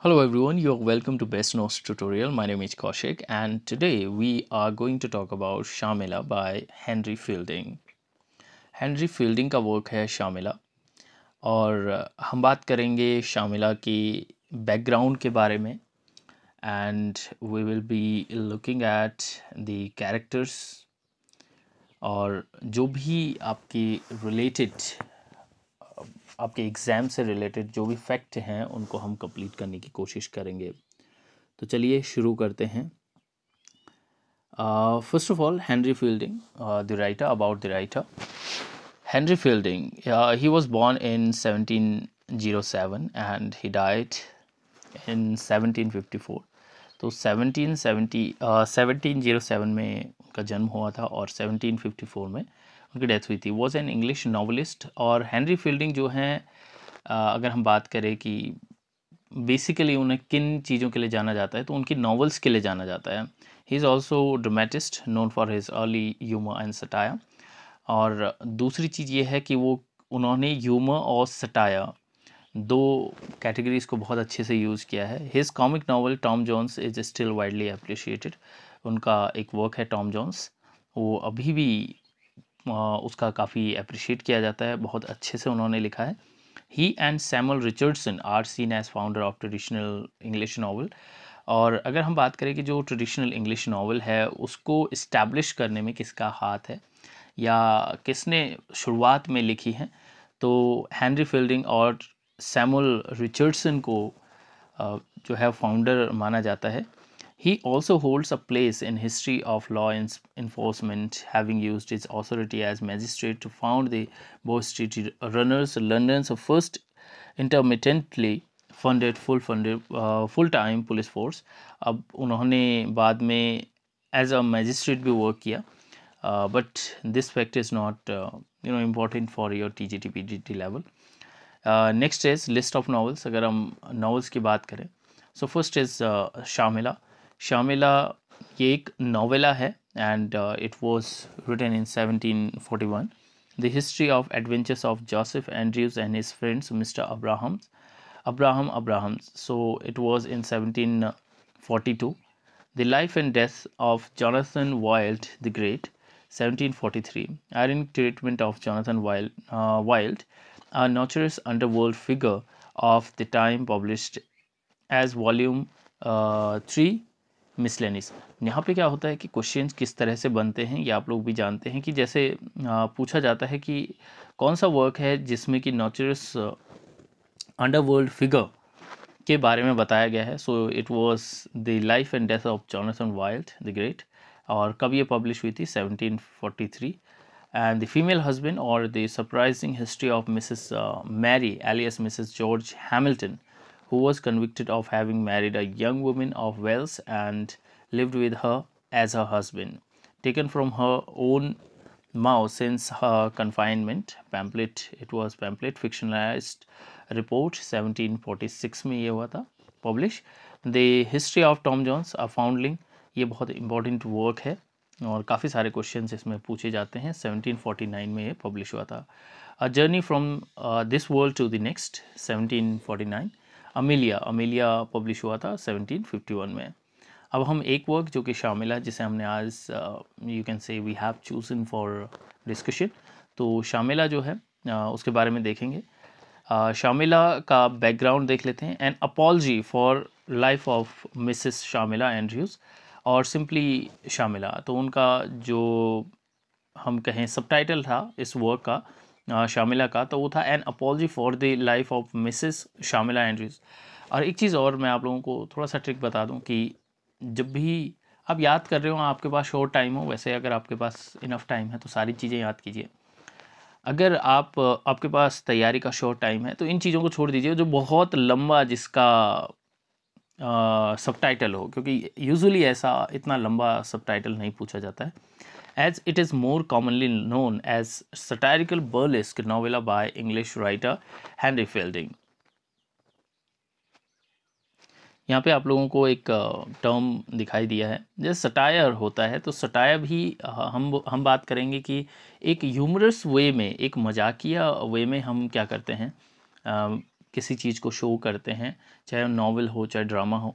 Hello everyone, you're welcome to Best Notes tutorial. My name is Kaushik and today we are going to talk about Shamila by Henry Fielding. Henry Fielding ka work hai Shamila. और हम बात करेंगे शामिला की background के बारे में and we will be looking at the characters और जो भी आपकी रिलेटेड आपके एग्ज़ाम से रिलेटेड जो भी फैक्ट हैं उनको हम कंप्लीट करने की कोशिश करेंगे तो चलिए शुरू करते हैं first of all Henry Fielding the writer about the writer Henry Fielding he was born in seventeen zero seven and he died in seventeen fifty four तो seventeen seventy seventeen zero seven में उनका जन्म हुआ था और seventeen fifty four में उनकी death हुई थी वॉज एन इंग्लिश नावलिस्ट और हैंनरी फील्डिंग जो हैं अगर हम बात करें कि बेसिकली उन्हें किन चीज़ों के लिए जाना जाता है तो उनकी नावल्स के लिए जाना जाता है he is also dramatist known for his early humour and satire और दूसरी चीज़ ये है कि वो उन्होंने यूमर और सटाया दो कैटेगरीज़ को बहुत अच्छे से यूज़ किया है his comic novel Tom Jones is still widely appreciated उनका एक वर्क है टॉम जॉन्स वो अभी भी उसका काफ़ी अप्रिशिएट किया जाता है बहुत अच्छे से उन्होंने लिखा है he and Samuel Richardson are seen as founder of traditional English novel और अगर हम बात करें कि जो ट्रेडिशनल इंग्लिश नावल है उसको इस्टेब्लिश करने में किसका हाथ है या किसने शुरुआत में लिखी है तो हैंनरी फील्डिंग और सैमुअल रिचर्डसन को जो है फाउंडर माना जाता है He also holds a place in history of law enforcement, having used his authority as magistrate to found the Bow Street Runners, London's first intermittently funded, full funded uh, full time police force. अब उन्होंने बाद में as a magistrate भी work किया but this fact is not you know important for your T G T P G T level next is list of novels अगर हम novels की बात करें so first is Shamela Shamila ये एक novella है and uh, it was written in 1741. The history of adventures of Joseph Andrews and his friends, Mr. Abrahams, Abraham Abrahams. So it was in 1742. The life and death of Jonathan Wild the Great, 1743. Ironic treatment of Jonathan Wild, uh, Wild, a notorious underworld figure of the time, published as volume uh, 3 मिसलेनिस यहाँ पे क्या होता है कि questions किस तरह से बनते हैं ये आप लोग भी जानते हैं कि जैसे पूछा जाता है कि कौन सा वर्क है जिसमें कि नॉचरस अंडरवर्ल्ड फिगर के बारे में बताया गया है so it was the life and death of Jonathan Wild the Great और कब ये पब्लिश हुई थी 1743 एंड द फीमेल हस्बैंड और the surprising history of Mrs Mary alias Mrs George Hamilton who was convicted of having married a young woman of Wales and lived with her as her husband. Taken from her own mouth since her confinement, pamphlet, it was pamphlet, fictionalized report 1746 me ye published. The History of Tom Jones, a foundling, foundling ये बहुत important work है और काफ़ी सारे questions इसमें पूछे जाते हैं 1749 में ये पब्लिश हुआ था a journey from this world to the next 1749 Amelia Amelia publish हुआ था 1751 में अब हम एक वर्क जो कि है जिसे हमने आज you can say we have chosen for discussion तो शामिला जो है उसके बारे में देखेंगे uh, शामिला का बैकग्राउंड देख लेते हैं and apology for life of Mrs Shamela Andrews और सिंपली शामिला तो उनका जो हम कहें सबटाइटल था इस वर्क का शामिला का तो वो था an apology for the life of Mrs Shamela Andrews और एक चीज़ और मैं आप लोगों को थोड़ा सा ट्रिक बता दूं कि जब भी आप याद कर रहे हो आपके पास शॉर्ट टाइम हो वैसे अगर आपके पास इनफ टाइम है तो सारी चीज़ें याद कीजिए अगर आप आपके पास तैयारी का शॉर्ट टाइम है तो इन चीज़ों को छोड़ दीजिए जो बहुत लंबा जिसका सब टाइटल हो क्योंकि यूजुअली ऐसा इतना लंबा सब टाइटल नहीं पूछा जाता है as it is more commonly known as satirical burlesque novella by English writer Henry Fielding. यहाँ पे आप लोगों को एक टर्म दिखाई दिया है जैसे सटायर होता है तो सटायर भी हम हम बात करेंगे कि एक ह्यूमरस वे में एक मजाकिया वे में हम क्या करते हैं आ, किसी चीज़ को शो करते हैं चाहे नावल हो चाहे ड्रामा हो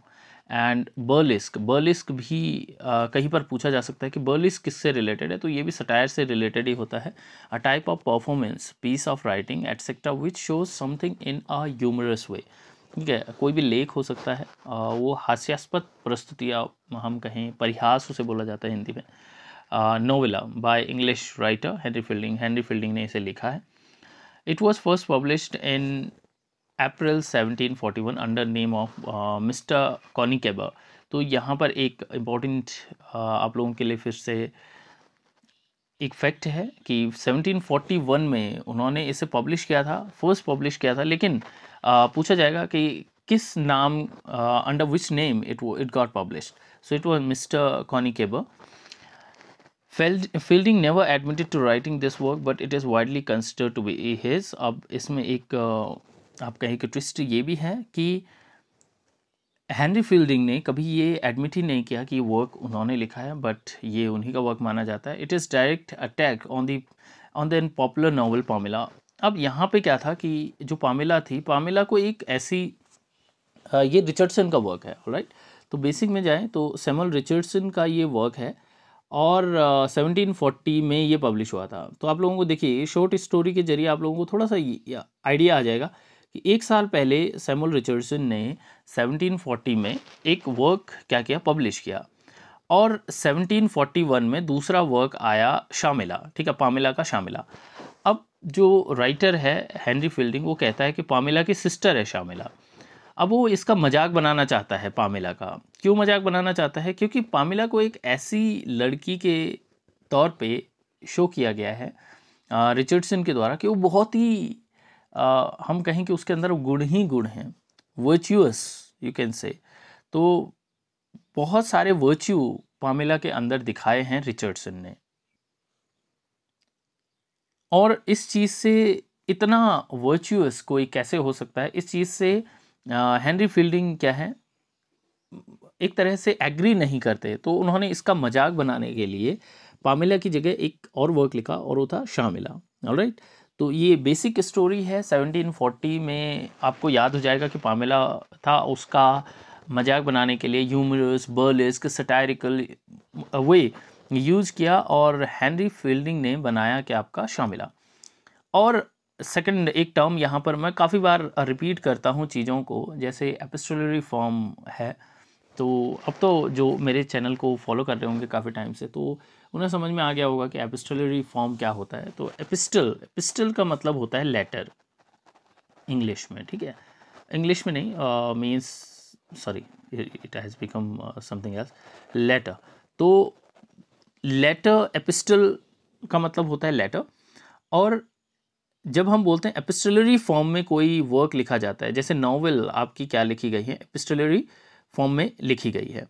एंड बर्लिस्क बर्लिस्क भी आ, कहीं पर पूछा जा सकता है कि बर्लिस्क किससे रिलेटेड है तो ये भी सटायर से रिलेटेड ही होता है a type of performance piece of writing etcetera which shows something in a humorous way ठीक है कोई भी लेख हो सकता है आ, वो हास्यास्पद प्रस्तुतियाँ हम कहें परिहास उसे बोला जाता है हिंदी में novella by English writer Henry Fielding Henry Fielding ने इसे लिखा है it was first published in April 1741 under name of Mr Conny Keyber तो यहाँ पर एक इम्पॉर्टेंट uh, आप लोगों के लिए फिर से एक फैक्ट है कि 1741 में उन्होंने इसे पब्लिश किया था फर्स्ट पब्लिश किया था लेकिन आ, uh, पूछा जाएगा कि किस नाम under which name it it got publish so it was Mr Conny Keyber field Fielding never admitted to writing this work but it is widely considered to be his अब इसमें एक uh, आपका एक ट्विस्ट ये भी है कि हैंनरी फील्डिंग ने कभी ये एडमिट ही नहीं किया कि वर्क उन्होंने लिखा है बट ये उन्हीं का वर्क माना जाता है it is direct attack on the on the popular novel Pamela अब यहाँ पे क्या था कि जो पामिला थी पामिला को एक ऐसी ये रिचर्डसन का वर्क है राइट तो बेसिक में जाएँ तो सेमल रिचर्डसन का ये वर्क है और सेवनटीन uh, फोर्टी में ये पब्लिश हुआ था तो आप लोगों को देखिए शॉर्ट स्टोरी के जरिए आप लोगों को थोड़ा सा आइडिया आ जाएगा कि एक साल पहले सैमुअल रिचर्डसन ने 1740 में एक वर्क क्या किया पब्लिश किया और 1741 में दूसरा वर्क आया शामिला ठीक है पामिला का शामिला अब जो राइटर है हेनरी फील्डिंग वो कहता है कि पामिला की सिस्टर है शामिला अब वो इसका मजाक बनाना चाहता है पामिला का क्यों मजाक बनाना चाहता है क्योंकि पामिला को एक ऐसी लड़की के तौर पे शो किया गया है रिचर्डसन के द्वारा कि वो बहुत ही आ, हम कहें कि उसके अंदर गुण ही गुण हैं वर्च्यूअस यू कैन से तो बहुत सारे वर्च्यू पामेला के अंदर दिखाए हैं रिचर्डसन ने और इस चीज़ से इतना वर्चुअस कोई कैसे हो सकता है इस चीज़ से हेनरी फील्डिंग क्या है एक तरह से एग्री नहीं करते तो उन्होंने इसका मजाक बनाने के लिए पामिला की जगह एक और वर्क लिखा और वो था शामिला ऑलराइट right? तो ये बेसिक स्टोरी है 1740 में आपको याद हो जाएगा कि पामेला था उसका मजाक बनाने के लिए humorous burlesque satirical way use किया और हैंनरी फील्डिंग ने बनाया कि आपका शामिला और सेकंड एक टर्म यहाँ पर मैं काफ़ी बार रिपीट करता हूँ चीज़ों को जैसे एपिस्टोलरी फॉर्म है तो अब तो जो मेरे चैनल को फॉलो कर रहे होंगे काफ़ी टाइम से तो उन्हें समझ में आ गया होगा कि एपिस्टलरी फॉर्म क्या होता है तो एपिस्टल एपिस्टल का मतलब होता है लेटर इंग्लिश में ठीक है इंग्लिश में नहीं means sorry it has become something else letter तो लेटर एपिस्टल का मतलब होता है लेटर और जब हम बोलते हैं एपिस्टलरी फॉर्म में कोई वर्क लिखा जाता है जैसे नावल आपकी क्या लिखी गई है एपिस्टलरी फॉर्म में लिखी गई है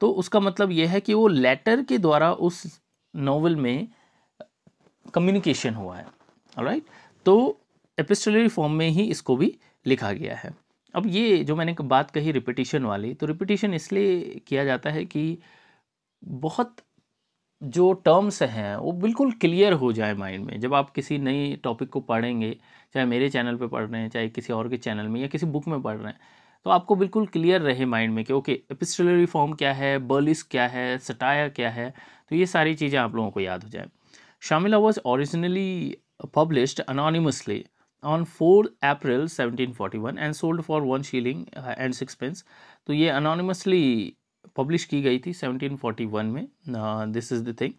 तो उसका मतलब यह है कि वो लेटर के द्वारा उस नॉवल में कम्युनिकेशन हुआ है राइट तो एपिस्टोलरी फॉर्म में ही इसको भी लिखा गया है अब ये जो मैंने बात कही रिपीटिशन वाली तो रिपीटिशन इसलिए किया जाता है कि बहुत जो टर्म्स हैं वो बिल्कुल क्लियर हो जाए माइंड में जब आप किसी नई टॉपिक को पढ़ेंगे चाहे मेरे चैनल पे पढ़ रहे हैं चाहे किसी और के चैनल में या किसी बुक में पढ़ रहे हैं तो आपको बिल्कुल क्लियर रहे माइंड में कि ओके एपिस्टलरी फॉर्म क्या है बर्लिस क्या है सटाया क्या है तो ये सारी चीज़ें आप लोगों को याद हो जाए Shamela was originally published anonymously on four April 1741 and sold for one shilling and sixpence तो ये अनोनिमसली पब्लिश की गई थी 1741 में this is the thing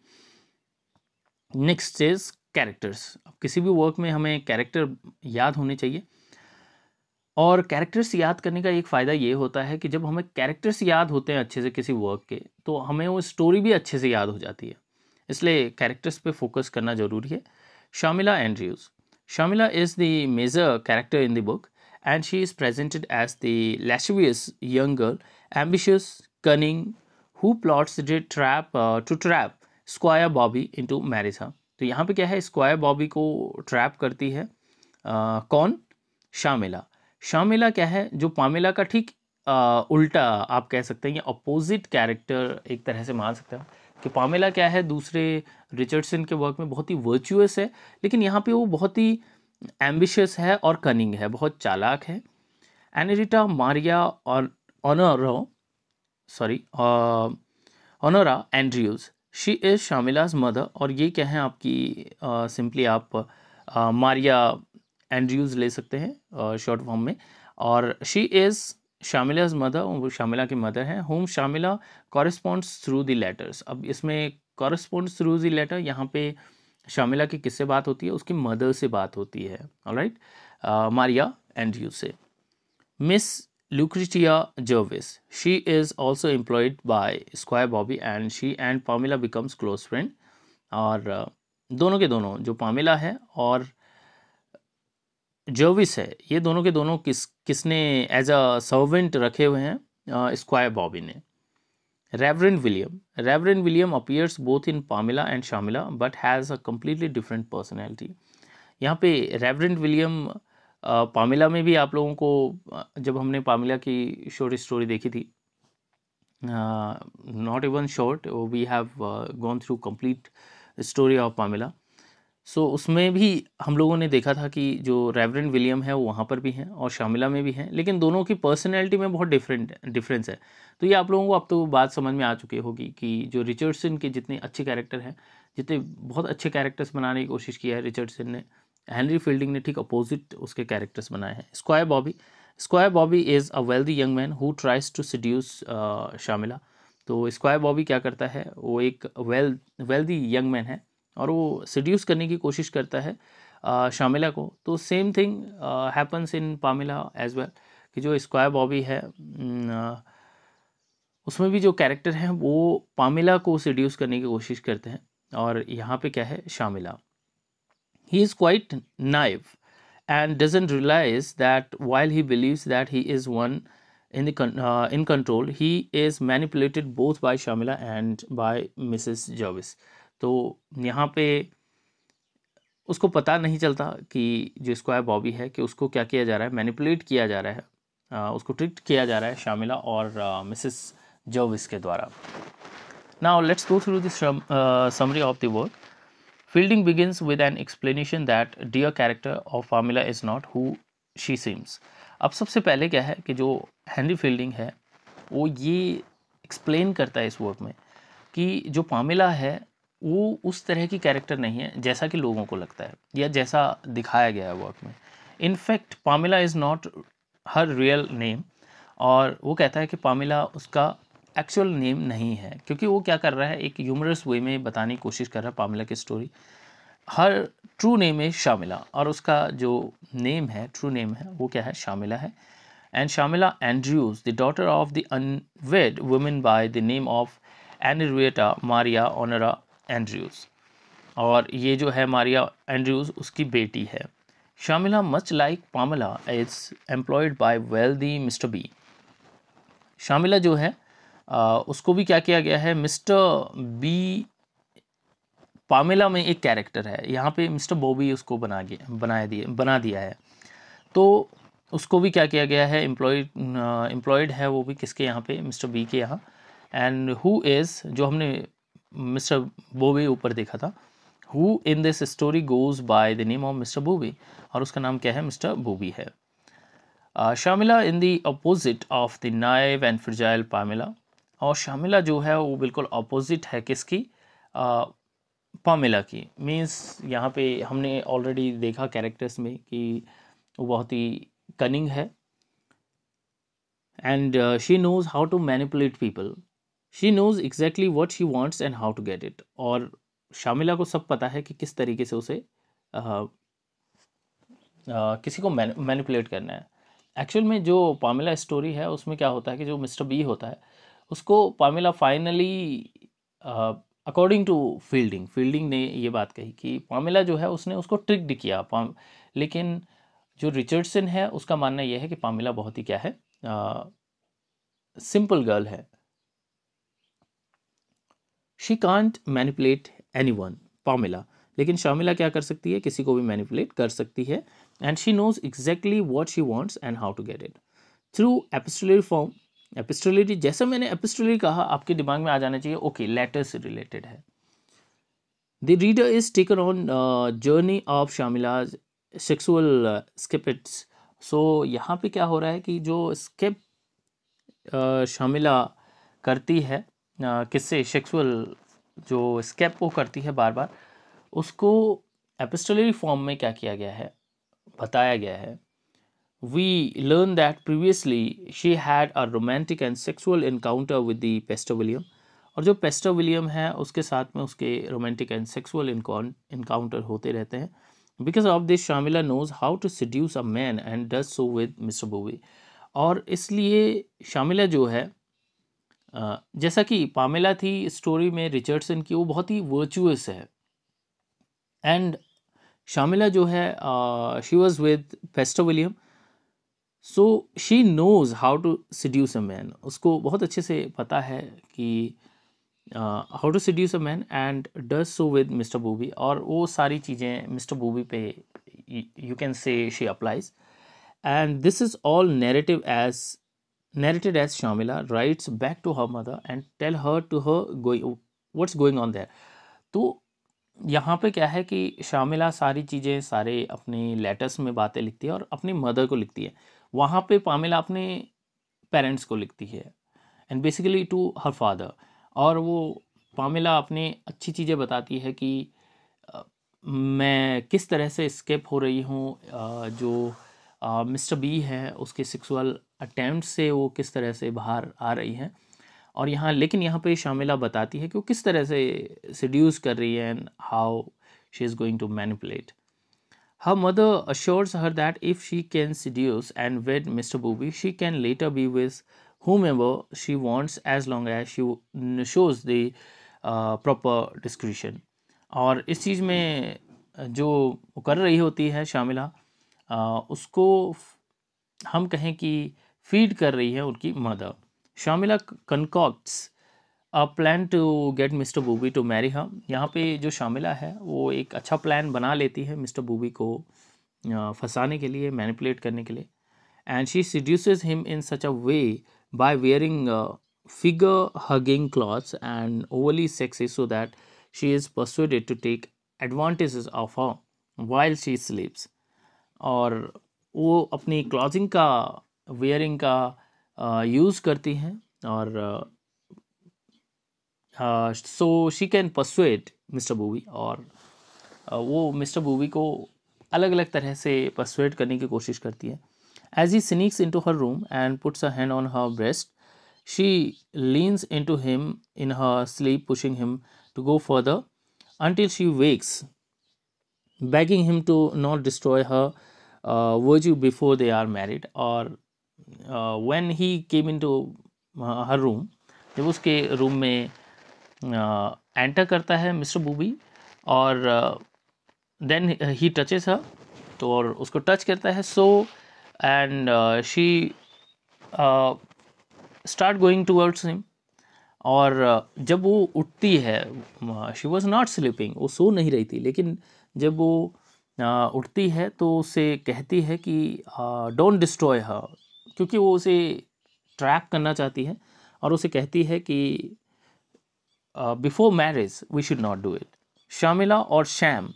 next is characters किसी भी वर्क में हमें कैरेक्टर याद होने चाहिए और कैरेक्टर्स याद करने का एक फ़ायदा ये होता है कि जब हमें कैरेक्टर्स याद होते हैं अच्छे से किसी वर्क के तो हमें वो स्टोरी भी अच्छे से याद हो जाती है इसलिए कैरेक्टर्स पे फोकस करना ज़रूरी है Shamela Andrews Shamela is the major character in the book and she is presented as the lascivious young girl ambitious cunning who plots the trap to trap Squire Booby into marriage तो यहाँ पे क्या है square Bobby को trap करती है uh, कौन शामिला शामिला क्या है जो पामिला का ठीक उल्टा आप कह सकते हैं या अपोजिट कैरेक्टर एक तरह से मान सकते हैं कि पामेला क्या है दूसरे रिचर्डसन के वर्क में बहुत ही वर्चुअस है लेकिन यहाँ पे वो बहुत ही एम्बिशियस है और कनिंग है बहुत चालाक है एनेरिटा मारिया और Honour sorry Honora Andrews she is Shamela's mother और ये क्या है आपकी सिंपली आप आ, मारिया एंड्रयूज ले सकते हैं शॉर्ट फॉर्म में और शी इज़ शामिलाज मदर वो शामिला की मदर हैं whom Shamela corresponds through the letters अब इसमें कॉरस्पॉन्ड्स थ्रू दी लेटर यहाँ पे शामिला की किससे बात होती है उसकी मदर से बात होती है राइट मारिया एंड्रयू से Miss Lucretia Jervis she is also employed by Squire Booby and she and Pamela becomes close friend और दोनों के दोनों जो पामिला है और uh, जोविस है ये दोनों के दोनों किस किसने एज अ सर्वेंट रखे हुए हैं स्क्वायर बॉबी ने Reverend William Reverend William appears both in Pamela and Shamela but has a completely different personality यहाँ पे रेवरेंड विलियम पामिला में भी आप लोगों को जब हमने पामिला की शॉर्ट स्टोरी देखी थी not even short we have gone through complete story of Pamela so उसमें भी हम लोगों ने देखा था कि जो रेवरेंड विलियम है वो वहाँ पर भी हैं और शामिला में भी हैं लेकिन दोनों की पर्सनैलिटी में बहुत डिफरेंट डिफरेंस है तो ये आप लोगों को अब तो बात समझ में आ चुकी होगी कि जो रिचर्डसन के जितने अच्छे कैरेक्टर हैं जितने बहुत अच्छे कैरेक्टर्स बनाने की कोशिश की है रिचर्डसन ने हैंनरी फील्डिंग ने ठीक अपोजिट उसके कैरेक्टर्स बनाए हैं Squire Booby Squire Booby is a wealthy young man who tries to seduce Shamela तो स्क्वायर बॉबी क्या करता है वो एक वेल वेल्दी यंग मैन है और वो सड्यूस करने की कोशिश करता है शामिला को तो same thing happens in Pamela as well कि जो स्क्वायर बॉबी है उसमें भी जो कैरेक्टर हैं वो पामिला को सड्यूस करने की कोशिश करते हैं और यहाँ पे क्या है Shamela he is quite naive and doesn't realise that while he believes that he is one in in control he is manipulated both by Shamela and by Mrs by तो यहाँ पे उसको पता नहीं चलता कि जो स्क्वायर बॉबी है कि उसको क्या किया जा रहा है मैनिपुलेट किया जा रहा है उसको ट्रिक्ट किया जा रहा है शामिला और मिसिस मिसेस जोविस के द्वारा now let's go through this summary of the work Fielding begins with an explanation that dear character of Pamela is not who she seems अब सबसे पहले क्या है कि जो हैंनरी फील्डिंग है वो ये एक्सप्लेन करता है इस वर्क में कि जो पामिला है वो उस तरह की कैरेक्टर नहीं है जैसा कि लोगों को लगता है या जैसा दिखाया गया है वर्क में in fact Pamela is not her real name और वो कहता है कि पामिला उसका एक्चुअल नेम नहीं है क्योंकि वो क्या कर रहा है एक ह्यूमरस वे में बताने की कोशिश कर रहा है पामिला की स्टोरी हर ट्रू नेम है शामिला और उसका जो नेम है ट्रू नेम है वो क्या है शामिला है and Shamela Andrews the daughter of the unwed women by the name of Henrietta Maria Honora Andrews और ये जो है मारिया एंड्रयूज़ उसकी बेटी है Shamela much like Pamela is employed by wealthy Mr B Shamela जो है आ, उसको भी क्या किया गया है मिस्टर बी पामेला में एक कैरेक्टर है यहाँ पे मिस्टर बॉबी उसको बना गया बनाया दिए बना दिया है तो उसको भी क्या किया गया है एम्प्लॉयड एम्प्लॉयड है वो भी किसके यहाँ पे मिस्टर बी के यहाँ एंड हु इज़ जो हमने मिस्टर बोवे ऊपर देखा था who in this story goes by the name of Mr Booby और उसका नाम क्या है मिस्टर बोवी है Shamela in the opposite of the naive and fragile Pamela और शामिला जो है वो बिल्कुल अपोजिट है किसकी पामिला की मीन्स यहाँ पे हमने ऑलरेडी देखा कैरेक्टर्स में कि वो बहुत ही कनिंग है and she knows how to manipulate people she knows exactly what she wants and how to get it और शामिला को सब पता है कि किस तरीके से उसे आ, आ, किसी को मैनिपुलेट करना है एक्चुअल में जो पामिला स्टोरी है उसमें क्या होता है कि जो मिस्टर बी होता है उसको Pamela finally according to Fielding Fielding ने ये बात कही कि पामिला जो है उसने उसको ट्रिक्ड किया लेकिन जो रिचर्डसन है उसका मानना यह है कि पामिला बहुत ही क्या है सिंपल गर्ल है she can't manipulate anyone Pamela लेकिन शामिला क्या कर सकती है किसी को भी मैनिपुलेट कर सकती है and she knows exactly what she wants and how to get it through epistolary form epistolary जैसे मैंने एपिस्टोलरी कहा आपके दिमाग में आ जाना चाहिए ओके लेटर से रिलेटेड है the reader is taken on journey of Shamela sexual escapades सो यहाँ पे क्या हो रहा है कि जो स्किप शामिला uh, करती है किससे सेक्सुअल जो स्केप वो करती है बार बार उसको एपिस्टोलरी फॉर्म में क्या किया गया है बताया गया है we learn that previously she had a romantic and sexual encounter with the Pester William और जो पेस्टर विलियम है उसके साथ में उसके रोमांटिक एंड सेक्सुअल इनकाउंटर होते रहते हैं because of this Shamela knows how to seduce a man and does so with Mr Booby और इसलिए शामिला जो है जैसा कि पामेला थी स्टोरी में रिचर्डसन की वो बहुत ही वर्चुअस है एंड शामिला जो है शी वॉज विद फेस्टो William so she knows how to seduce a man उसको बहुत अच्छे से पता है कि how to seduce a man and does so with mister Booby और वो सारी चीज़ें मिस्टर बूबी पे you can say she applies and this is all narrative as narrated as Shamila writes back to her mother and tell her to her going what's going on there तो यहाँ पे क्या है कि शामिला सारी चीज़ें सारे अपने लेटर्स में बातें लिखती है और अपनी मदर को लिखती है वहाँ पे पामिला अपने पेरेंट्स को लिखती है and basically to her father और वो पामिला अपने अच्छी चीज़ें बताती है कि मैं किस तरह से स्केप हो रही हूँ जो मिस्टर बी हैं उसके सेक्सुअल अटैम्प्ट से वो किस तरह से बाहर आ रही हैं और यहाँ लेकिन यहाँ पे शामिला बताती है कि वो किस तरह से सड्यूस कर रही है and how she is going to manipulate her mother assures her that if she can seduce and wed mister Booby she can later be with whom ever she wants as long as she shows the proper proper और इस चीज़ में जो कर रही होती है शामिला उसको हम कहें कि फीड कर रही है उनकी mother Shamela concocts a plan to get mister Booby to marry हम यहाँ पे जो शामिला है वो एक अच्छा प्लान बना लेती है मिस्टर बूबी को फंसाने के लिए मैनिपुलेट करने के लिए and she seduce him in such a way by wearing figure hugging clothes and overly sexy so that she is persuaded to take advantage of her while she sleeps और वो अपनी क्लॉथिंग का wearing का use करती हैं और so she can persuade mister Booby और वो मिस्टर बूवी को अलग अलग तरह से परसुएट करने की कोशिश करती है as he sneaks into her room and puts a hand on her breast she leans into him in her sleep pushing him to go further until she wakes begging him to not destroy her before uh, before they are married or uh, when he came into uh, her room जब उसके room में enter करता है mister Booby और then he touches her तो और उसको touch करता है so and she start going towards him और जब वो उठती है शी वॉज नॉट स्लीपिंग वो सो नहीं रही थी लेकिन जब वो उठती है तो उसे कहती है कि डोंट डिस्ट्रॉय हर क्योंकि वो उसे ट्रैप करना चाहती है और उसे कहती है कि before marriage we should not do it Shamela और Sham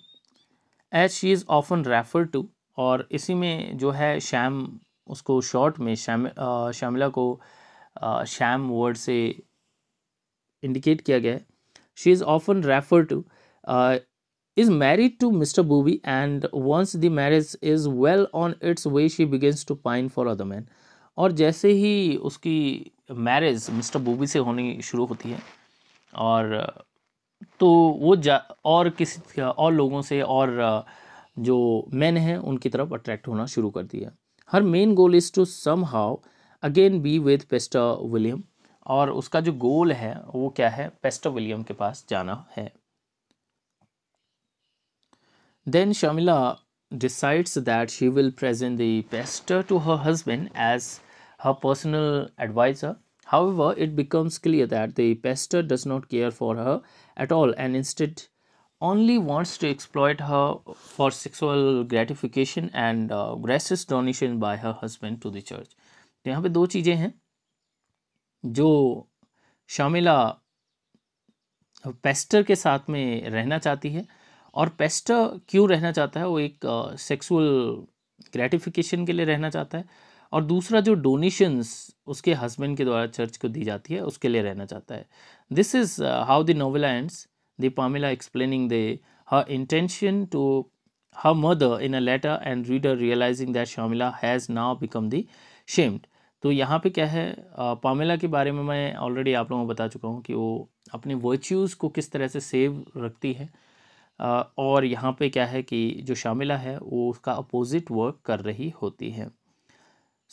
as she is often refer to और इसी में जो है शैम उसको शॉर्ट में शैम शामिला को शैम वर्ड से इंडिकेट किया गया है she is often refer to is married to Mr. Booby, and once the marriage is well on its way, she begins to pine for other men. और जैसे ही उसकी marriage mister booby से होनी शुरू होती है और तो वो जा और किसी और लोगों से और जो मैन हैं उनकी तरफ अट्रैक्ट होना शुरू कर दिया her main goal is to somehow again be with pastor William और उसका जो गोल है वो क्या है पेस्टर विलियम के पास जाना है Then Shamila decides that she will present the pastor to her husband as her personal advisor. However, it becomes clear that the pastor does not care for her at all and instead only wants to exploit her for sexual gratification and uh, gracious donation by her husband to the church. तो यहाँ पे दो चीज़ें हैं जो शामिला Pasteur के साथ में रहना चाहती है और पेस्टर क्यों रहना चाहता है वो एक सेक्सुअल ग्रेटिफिकेशन के लिए रहना चाहता है और दूसरा जो डोनेशंस उसके हस्बैंड के द्वारा चर्च को दी जाती है उसके लिए रहना चाहता है this is how the novel ends the Pamela explaining they her intention to her mother in a letter and reader realizing that Shamela has now become the shamed तो यहाँ पे क्या है पामेला के बारे में मैं ऑलरेडी आप लोगों को बता चुका हूँ कि वो अपने वर्च्यूज़ को किस तरह से सेव रखती है और यहाँ पे क्या है कि जो शामिला है वो उसका अपोजिट वर्क कर रही होती है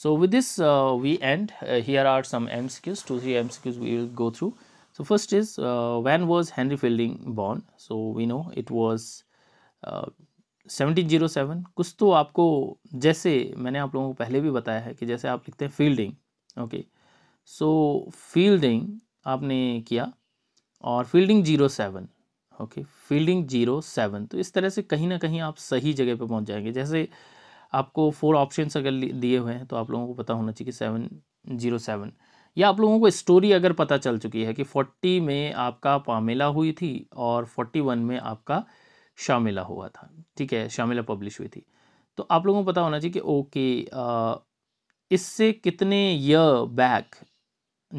so with this we end here are some MCQs two three MCQs we will go through so first is when was Henry Fielding born so we know it was seventeen zero seven कुछ तो आपको जैसे मैंने आप लोगों को पहले भी बताया है कि जैसे आप लिखते हैं फील्डिंग ओके सो फील्डिंग आपने किया और Fielding zero seven okay Fielding zero seven तो इस तरह से कहीं ना कहीं आप सही जगह पर पहुँच जाएंगे जैसे आपको फोर ऑप्शन अगर दिए हुए हैं तो आप लोगों को पता होना चाहिए कि सेवन जीरो सेवन या आप लोगों को स्टोरी अगर पता चल चुकी है कि फोर्टी में आपका पामेला हुई थी और फोर्टी वन में आपका शामिला हुआ था ठीक है शामिला पब्लिश हुई थी तो आप लोगों को पता होना चाहिए कि ओके इससे कितने य बैक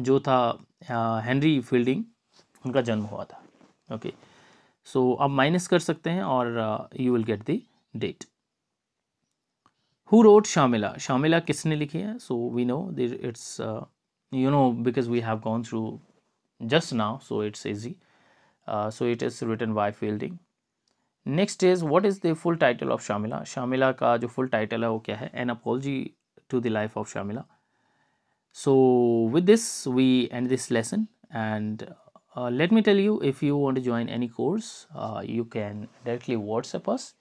जो था हेनरी फील्डिंग उनका जन्म हुआ था ओके सो so, आप माइनस कर सकते हैं और you will get the date who wrote Shamela Shamela किसने लिखी है so we know there it's you know because we have gone through just now so it's easy so it is written by Fielding next is what is the full title of Shamela Shamela का जो full title है वो क्या है an apology to the life of Shamela so with this we end this lesson and Uh, let me tell you if you want to join any course uh, you can directly whatsapp us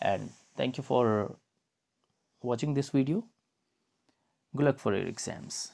and thank you for watching this video good luck for your exams